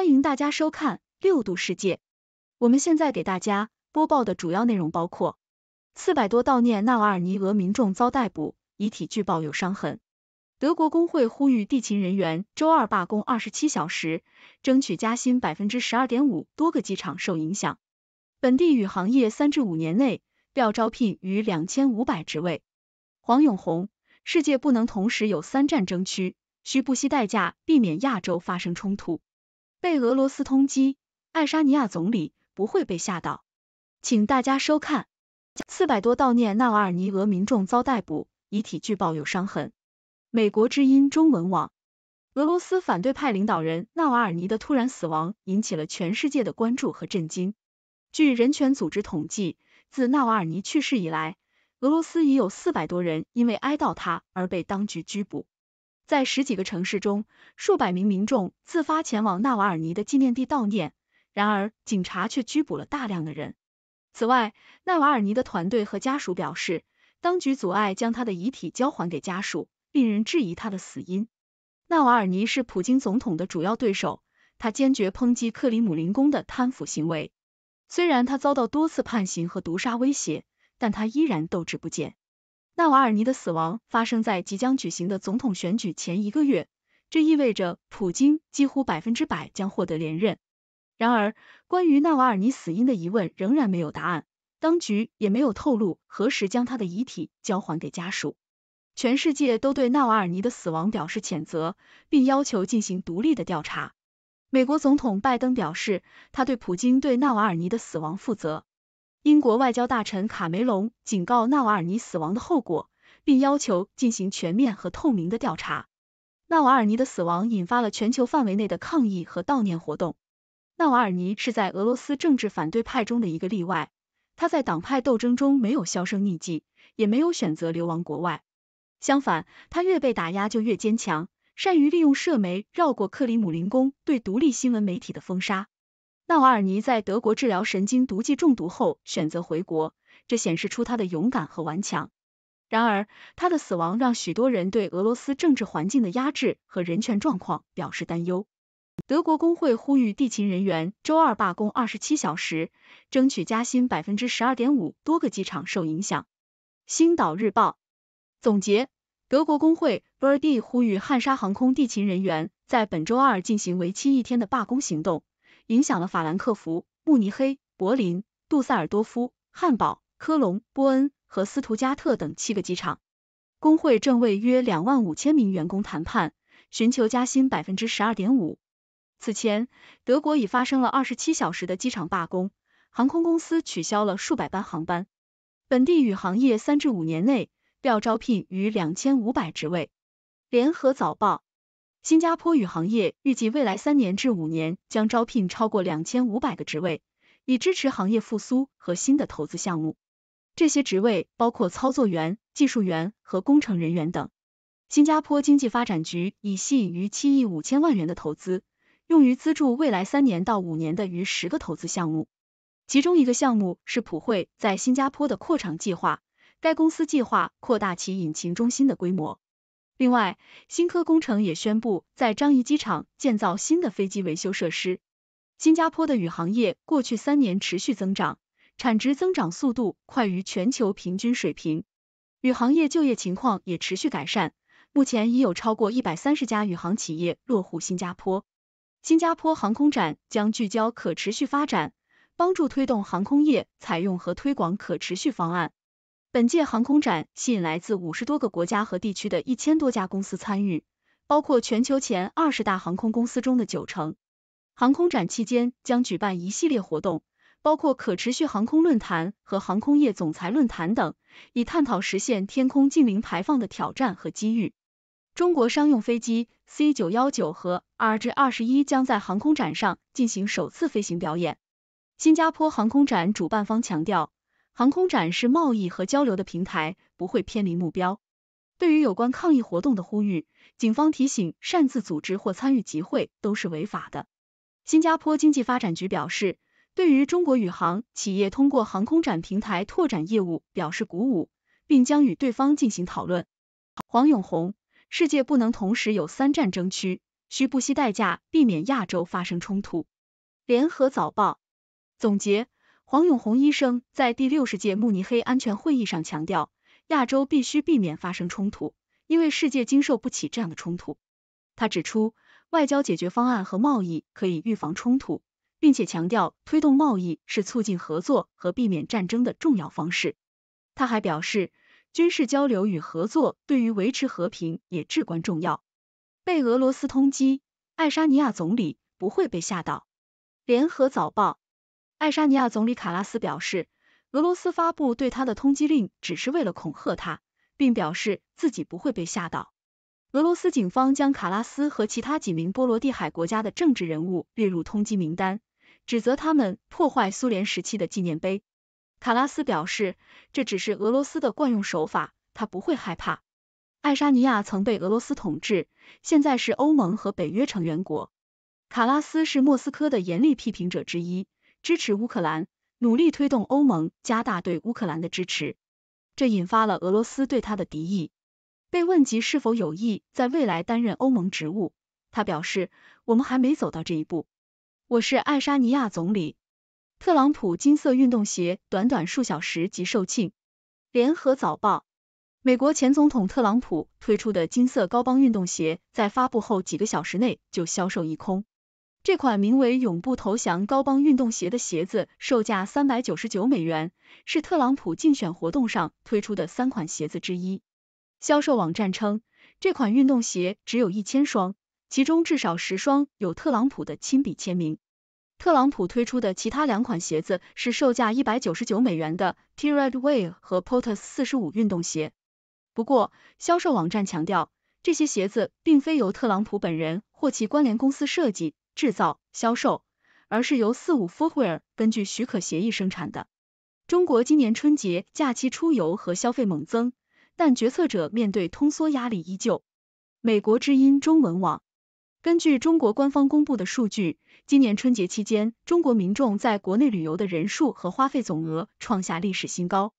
欢迎大家收看《六度世界》。我们现在给大家播报的主要内容包括：四百多悼念纳瓦尔尼俄民众遭逮捕，遗体据报有伤痕；德国工会呼吁地勤人员周二罢工二十七小时，争取加薪百分之十二点五；多个机场受影响，本地与行业三至五年内要招聘逾两千五百职位。黄永红：世界不能同时有三战争区，需不惜代价避免亚洲发生冲突。被俄罗斯通缉，爱沙尼亚总理不会被吓到，请大家收看。四百多悼念纳瓦尔尼俄民众遭逮捕，遗体据报有伤痕。美国之音中文网，俄罗斯反对派领导人纳瓦尔尼的突然死亡引起了全世界的关注和震惊。据人权组织统计，自纳瓦尔尼去世以来，俄罗斯已有四百多人因为哀悼他而被当局拘捕。在十几个城市中，数百名民众自发前往纳瓦尔尼的纪念地悼念，然而警察却拘捕了大量的人。此外，纳瓦尔尼的团队和家属表示，当局阻碍将他的遗体交还给家属，令人质疑他的死因。纳瓦尔尼是普京总统的主要对手，他坚决抨击克里姆林宫的贪腐行为。虽然他遭到多次判刑和毒杀威胁，但他依然斗志不减。纳瓦尔尼的死亡发生在即将举行的总统选举前一个月，这意味着普京几乎百分之百将获得连任。然而，关于纳瓦尔尼死因的疑问仍然没有答案，当局也没有透露何时将他的遗体交还给家属。全世界都对纳瓦尔尼的死亡表示谴责，并要求进行独立的调查。美国总统拜登表示，他对普京对纳瓦尔尼的死亡负责。英国外交大臣卡梅隆警告纳瓦尔尼死亡的后果，并要求进行全面和透明的调查。纳瓦尔尼的死亡引发了全球范围内的抗议和悼念活动。纳瓦尔尼是在俄罗斯政治反对派中的一个例外，他在党派斗争中没有销声匿迹，也没有选择流亡国外。相反，他越被打压就越坚强，善于利用社媒绕过克里姆林宫对独立新闻媒体的封杀。纳瓦尔尼在德国治疗神经毒剂中毒后选择回国，这显示出他的勇敢和顽强。然而，他的死亡让许多人对俄罗斯政治环境的压制和人权状况表示担忧。德国工会呼吁地勤人员周二罢工二十七小时，争取加薪百分之十二点五。多个机场受影响。星岛日报总结：德国工会 Verdi 呼吁汉莎航空地勤人员在本周二进行为期一天的罢工行动。影响了法兰克福、慕尼黑、柏林、杜塞尔多夫、汉堡、科隆、波恩和斯图加特等七个机场。工会正为约两万五千名员工谈判，寻求加薪百分之十二点五。此前，德国已发生了二十七小时的机场罢工，航空公司取消了数百班航班。本地与行业三至五年内要招聘逾两千五百职位。联合早报。新加坡宇行业预计未来三年至五年将招聘超过两千五百个职位，以支持行业复苏和新的投资项目。这些职位包括操作员、技术员和工程人员等。新加坡经济发展局已吸引逾七亿五千万元的投资，用于资助未来三年到五年的逾十个投资项目。其中一个项目是普惠在新加坡的扩厂计划，该公司计划扩大其引擎中心的规模。另外，新科工程也宣布在樟宜机场建造新的飞机维修设施。新加坡的宇航业过去三年持续增长，产值增长速度快于全球平均水平，宇航业就业情况也持续改善。目前已有超过一百三十家宇航企业落户新加坡。新加坡航空展将聚焦可持续发展，帮助推动航空业采用和推广可持续方案。本届航空展吸引来自五十多个国家和地区的一千多家公司参与，包括全球前二十大航空公司中的九成。航空展期间将举办一系列活动，包括可持续航空论坛和航空业总裁论坛等，以探讨实现天空近零排放的挑战和机遇。中国商用飞机 C 九幺九和 r j 二十一将在航空展上进行首次飞行表演。新加坡航空展主办方强调。航空展是贸易和交流的平台，不会偏离目标。对于有关抗议活动的呼吁，警方提醒擅自组织或参与集会都是违法的。新加坡经济发展局表示，对于中国宇航企业通过航空展平台拓展业务表示鼓舞，并将与对方进行讨论。黄永红，世界不能同时有三战争区，需不惜代价避免亚洲发生冲突。联合早报总结。黄永红医生在第六十届慕尼黑安全会议上强调，亚洲必须避免发生冲突，因为世界经受不起这样的冲突。他指出，外交解决方案和贸易可以预防冲突，并且强调推动贸易是促进合作和避免战争的重要方式。他还表示，军事交流与合作对于维持和平也至关重要。被俄罗斯通缉，爱沙尼亚总理不会被吓到。联合早报。爱沙尼亚总理卡拉斯表示，俄罗斯发布对他的通缉令只是为了恐吓他，并表示自己不会被吓到。俄罗斯警方将卡拉斯和其他几名波罗的海国家的政治人物列入通缉名单，指责他们破坏苏联时期的纪念碑。卡拉斯表示，这只是俄罗斯的惯用手法，他不会害怕。爱沙尼亚曾被俄罗斯统治，现在是欧盟和北约成员国。卡拉斯是莫斯科的严厉批评者之一。支持乌克兰，努力推动欧盟加大对乌克兰的支持，这引发了俄罗斯对他的敌意。被问及是否有意在未来担任欧盟职务，他表示：“我们还没走到这一步。”我是爱沙尼亚总理。特朗普金色运动鞋短短数小时即售罄。联合早报：美国前总统特朗普推出的金色高帮运动鞋，在发布后几个小时内就销售一空。这款名为“永不投降”高帮运动鞋的鞋子售价三百九十九美元，是特朗普竞选活动上推出的三款鞋子之一。销售网站称，这款运动鞋只有一千双，其中至少十双有特朗普的亲笔签名。特朗普推出的其他两款鞋子是售价一百九十九美元的 t r e d w a y 和 p o t u s 四十五运动鞋。不过，销售网站强调，这些鞋子并非由特朗普本人或其关联公司设计。制造、销售，而是由四五 f o r w a r 根据许可协议生产的。中国今年春节假期出游和消费猛增，但决策者面对通缩压力依旧。美国之音中文网根据中国官方公布的数据，今年春节期间，中国民众在国内旅游的人数和花费总额创下历史新高。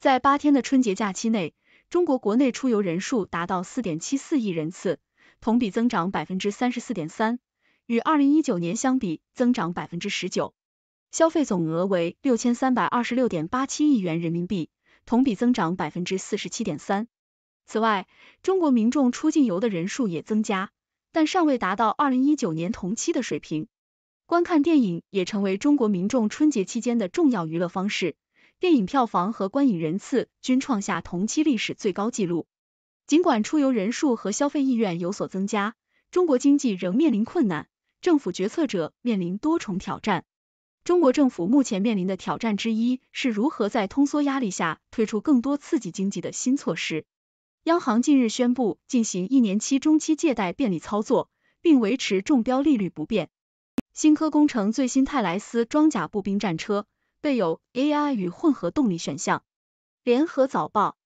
在八天的春节假期内，中国国内出游人数达到四点七四亿人次，同比增长百分之三十四点三。与二零一九年相比，增长百分之十九，消费总额为六千三百二十六点八七亿元人民币，同比增长百分之四十七点三。此外，中国民众出境游的人数也增加，但尚未达到二零一九年同期的水平。观看电影也成为中国民众春节期间的重要娱乐方式，电影票房和观影人次均创下同期历史最高纪录。尽管出游人数和消费意愿有所增加，中国经济仍面临困难。政府决策者面临多重挑战。中国政府目前面临的挑战之一是如何在通缩压力下推出更多刺激经济的新措施。央行近日宣布进行一年期中期借贷便利操作，并维持中标利率不变。新科工程最新泰莱斯装甲步兵战车备有 AI 与混合动力选项。联合早报，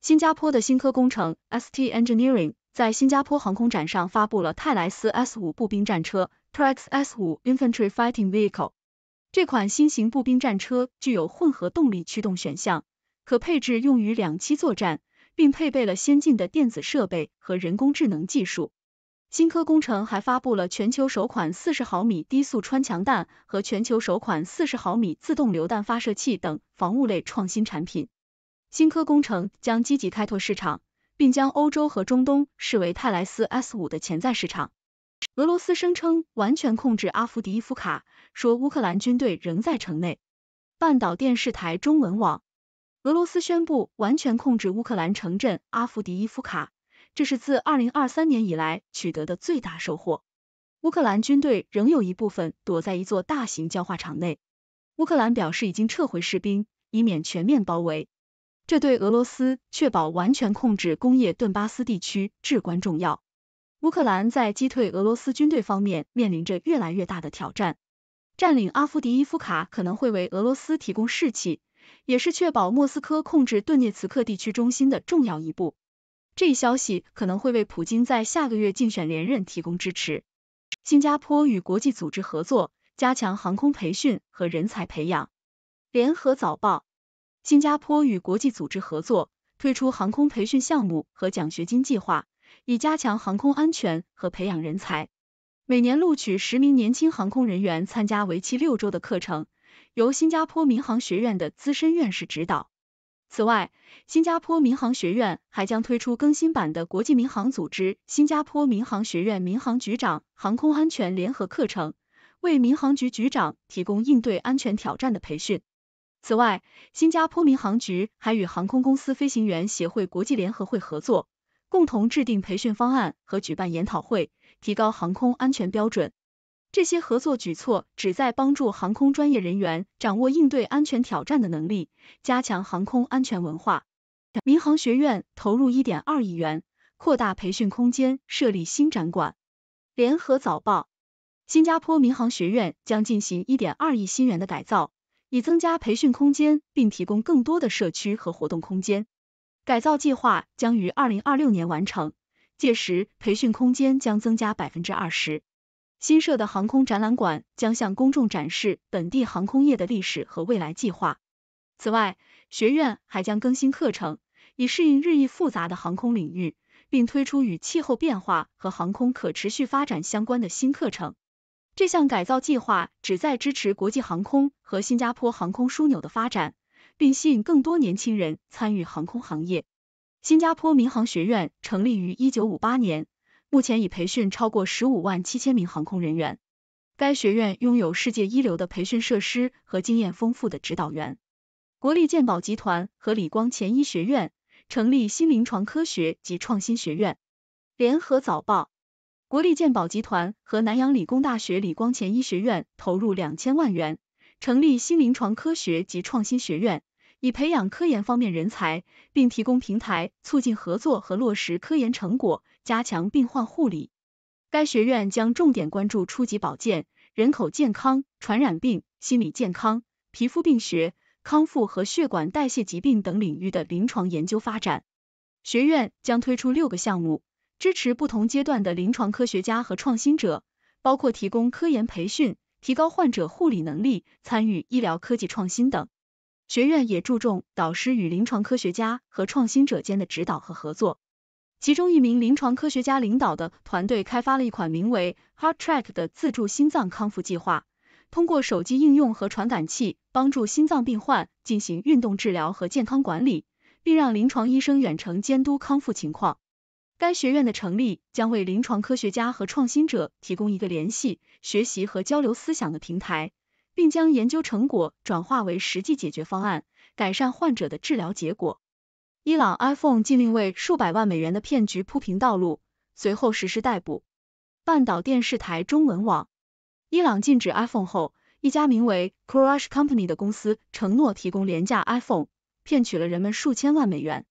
新加坡的新科工程 ST Engineering。在新加坡航空展上发布了泰莱斯 S 五步兵战车 t r a x S 五 Infantry Fighting Vehicle）。这款新型步兵战车具有混合动力驱动选项，可配置用于两栖作战，并配备了先进的电子设备和人工智能技术。新科工程还发布了全球首款四十毫米低速穿墙弹和全球首款四十毫米自动榴弹发射器等防务类创新产品。新科工程将积极开拓市场。并将欧洲和中东视为泰莱斯 S 五的潜在市场。俄罗斯声称完全控制阿夫迪伊夫卡，说乌克兰军队仍在城内。半岛电视台中文网：俄罗斯宣布完全控制乌克兰城镇阿夫迪伊夫卡，这是自2023年以来取得的最大收获。乌克兰军队仍有一部分躲在一座大型焦化厂内。乌克兰表示已经撤回士兵，以免全面包围。这对俄罗斯确保完全控制工业顿巴斯地区至关重要。乌克兰在击退俄罗斯军队方面面临着越来越大的挑战。占领阿夫迪伊夫卡可能会为俄罗斯提供士气，也是确保莫斯科控制顿涅茨克地区中心的重要一步。这一消息可能会为普京在下个月竞选连任提供支持。新加坡与国际组织合作，加强航空培训和人才培养。联合早报。新加坡与国际组织合作，推出航空培训项目和奖学金计划，以加强航空安全和培养人才。每年录取十名年轻航空人员参加为期六周的课程，由新加坡民航学院的资深院士指导。此外，新加坡民航学院还将推出更新版的国际民航组织新加坡民航学院民航局长航空安全联合课程，为民航局局长提供应对安全挑战的培训。此外，新加坡民航局还与航空公司飞行员协会国际联合会合作，共同制定培训方案和举办研讨会，提高航空安全标准。这些合作举措旨在帮助航空专业人员掌握应对安全挑战的能力，加强航空安全文化。民航学院投入一点二亿元，扩大培训空间，设立新展馆。联合早报：新加坡民航学院将进行一点二亿新元的改造。以增加培训空间，并提供更多的社区和活动空间。改造计划将于二零二六年完成，届时培训空间将增加百分之二十。新设的航空展览馆将向公众展示本地航空业的历史和未来计划。此外，学院还将更新课程，以适应日益复杂的航空领域，并推出与气候变化和航空可持续发展相关的新课程。这项改造计划旨在支持国际航空和新加坡航空枢纽的发展，并吸引更多年轻人参与航空行业。新加坡民航学院成立于一九五八年，目前已培训超过十五万七千名航空人员。该学院拥有世界一流的培训设施和经验丰富的指导员。国立健保集团和李光前医学院成立新临床科学及创新学院。联合早报。国立健保集团和南洋理工大学李光前医学院投入两千万元，成立新临床科学及创新学院，以培养科研方面人才，并提供平台，促进合作和落实科研成果，加强病患护理。该学院将重点关注初级保健、人口健康、传染病、心理健康、皮肤病学、康复和血管代谢疾病等领域的临床研究发展。学院将推出六个项目。支持不同阶段的临床科学家和创新者，包括提供科研培训、提高患者护理能力、参与医疗科技创新等。学院也注重导师与临床科学家和创新者间的指导和合作。其中一名临床科学家领导的团队开发了一款名为 HeartTrack 的自助心脏康复计划，通过手机应用和传感器帮助心脏病患进行运动治疗和健康管理，并让临床医生远程监督康复情况。该学院的成立将为临床科学家和创新者提供一个联系、学习和交流思想的平台，并将研究成果转化为实际解决方案，改善患者的治疗结果。伊朗 iPhone 禁令为数百万美元的骗局铺平道路，随后实施逮捕。半岛电视台中文网：伊朗禁止 iPhone 后，一家名为 Crush Company 的公司承诺提供廉价 iPhone，骗取了人们数千万美元。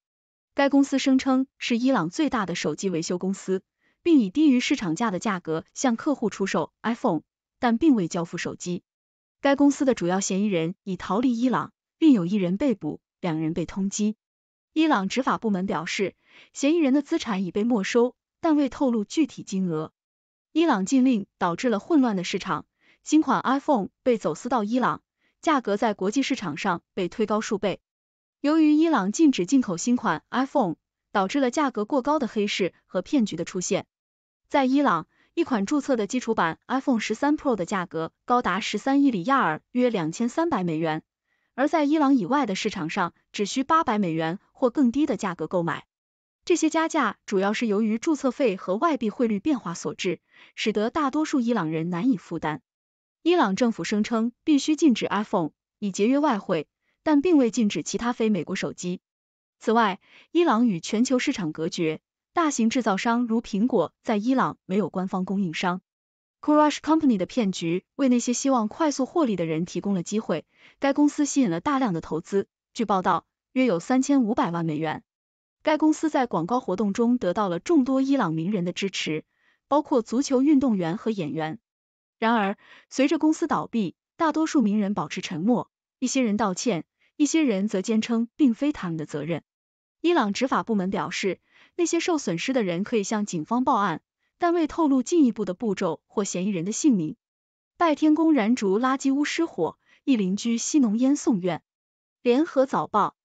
该公司声称是伊朗最大的手机维修公司，并以低于市场价的价格向客户出售 iPhone，但并未交付手机。该公司的主要嫌疑人已逃离伊朗，另有一人被捕，两人被通缉。伊朗执法部门表示，嫌疑人的资产已被没收，但未透露具体金额。伊朗禁令导致了混乱的市场，新款 iPhone 被走私到伊朗，价格在国际市场上被推高数倍。由于伊朗禁止进口新款 iPhone，导致了价格过高的黑市和骗局的出现。在伊朗，一款注册的基础版 iPhone 十三 Pro 的价格高达十三亿里亚尔，约两千三百美元，而在伊朗以外的市场上，只需八百美元或更低的价格购买。这些加价主要是由于注册费和外币汇率变化所致，使得大多数伊朗人难以负担。伊朗政府声称必须禁止 iPhone，以节约外汇。但并未禁止其他非美国手机。此外，伊朗与全球市场隔绝，大型制造商如苹果在伊朗没有官方供应商。Kurash Company 的骗局为那些希望快速获利的人提供了机会，该公司吸引了大量的投资，据报道约有三千五百万美元。该公司在广告活动中得到了众多伊朗名人的支持，包括足球运动员和演员。然而，随着公司倒闭，大多数名人保持沉默。一些人道歉，一些人则坚称并非他们的责任。伊朗执法部门表示，那些受损失的人可以向警方报案，但未透露进一步的步骤或嫌疑人的姓名。拜天宫燃烛垃圾屋失火，一邻居吸浓烟送院。联合早报：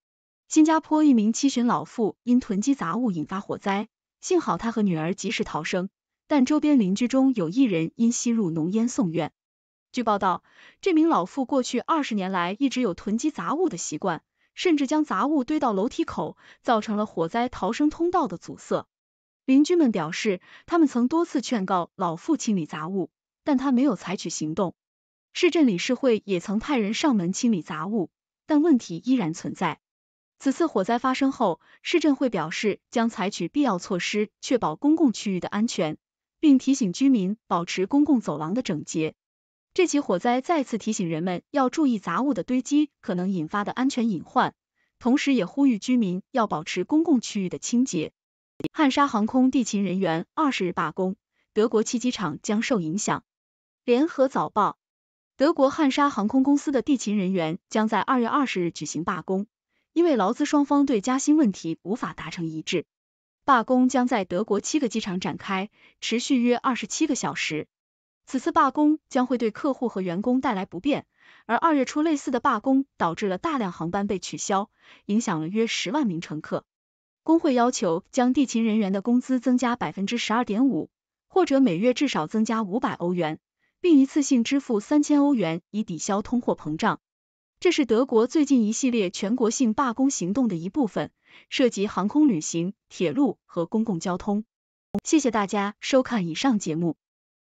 新加坡一名七旬老妇因囤积杂物引发火灾，幸好她和女儿及时逃生，但周边邻居中有一人因吸入浓烟送院。据报道，这名老妇过去二十年来一直有囤积杂物的习惯，甚至将杂物堆到楼梯口，造成了火灾逃生通道的阻塞。邻居们表示，他们曾多次劝告老妇清理杂物，但她没有采取行动。市镇理事会也曾派人上门清理杂物，但问题依然存在。此次火灾发生后，市镇会表示将采取必要措施，确保公共区域的安全，并提醒居民保持公共走廊的整洁。这起火灾再次提醒人们要注意杂物的堆积可能引发的安全隐患，同时也呼吁居民要保持公共区域的清洁。汉莎航空地勤人员二十日罢工，德国七机场将受影响。联合早报：德国汉莎航空公司的地勤人员将在二月二十日举行罢工，因为劳资双方对加薪问题无法达成一致。罢工将在德国七个机场展开，持续约二十七个小时。此次罢工将会对客户和员工带来不便，而二月初类似的罢工导致了大量航班被取消，影响了约十万名乘客。工会要求将地勤人员的工资增加百分之十二点五，或者每月至少增加五百欧元，并一次性支付三千欧元以抵消通货膨胀。这是德国最近一系列全国性罢工行动的一部分，涉及航空旅行、铁路和公共交通。谢谢大家收看以上节目。